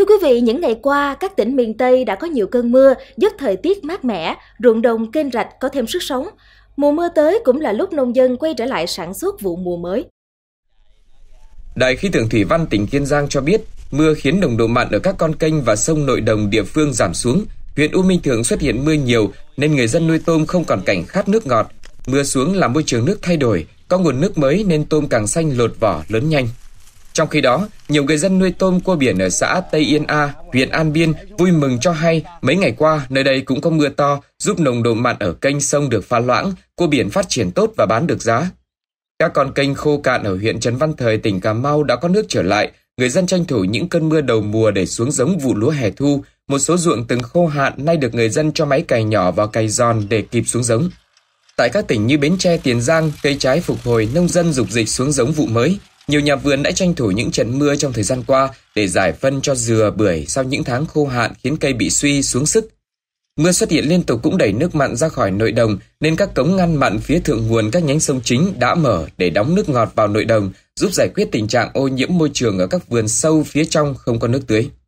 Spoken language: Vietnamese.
Thưa quý vị, những ngày qua, các tỉnh miền Tây đã có nhiều cơn mưa, giúp thời tiết mát mẻ, ruộng đồng kênh rạch có thêm sức sống. Mùa mưa tới cũng là lúc nông dân quay trở lại sản xuất vụ mùa mới. Đài khí tượng thủy văn tỉnh Kiên Giang cho biết, mưa khiến nồng độ mặn ở các con kênh và sông nội đồng địa phương giảm xuống. Huyện U Minh Thượng xuất hiện mưa nhiều nên người dân nuôi tôm không còn cảnh khát nước ngọt. Mưa xuống làm môi trường nước thay đổi, có nguồn nước mới nên tôm càng xanh lột vỏ lớn nhanh. Trong khi đó, nhiều người dân nuôi tôm cua biển ở xã Tây Yên A, huyện An Biên vui mừng cho hay mấy ngày qua nơi đây cũng có mưa to giúp nồng độ mặn ở kênh sông được pha loãng, cua biển phát triển tốt và bán được giá. Các con kênh khô cạn ở huyện Trấn Văn Thời, tỉnh Cà Mau đã có nước trở lại, người dân tranh thủ những cơn mưa đầu mùa để xuống giống vụ lúa hè thu, một số ruộng từng khô hạn nay được người dân cho máy cày nhỏ vào cày giòn để kịp xuống giống. Tại các tỉnh như Bến Tre, Tiền Giang, cây trái phục hồi, nông dân dục dịch xuống giống vụ mới. Nhiều nhà vườn đã tranh thủ những trận mưa trong thời gian qua để giải phân cho dừa bưởi sau những tháng khô hạn khiến cây bị suy xuống sức. Mưa xuất hiện liên tục cũng đẩy nước mặn ra khỏi nội đồng nên các cống ngăn mặn phía thượng nguồn các nhánh sông chính đã mở để đóng nước ngọt vào nội đồng, giúp giải quyết tình trạng ô nhiễm môi trường ở các vườn sâu phía trong không có nước tưới.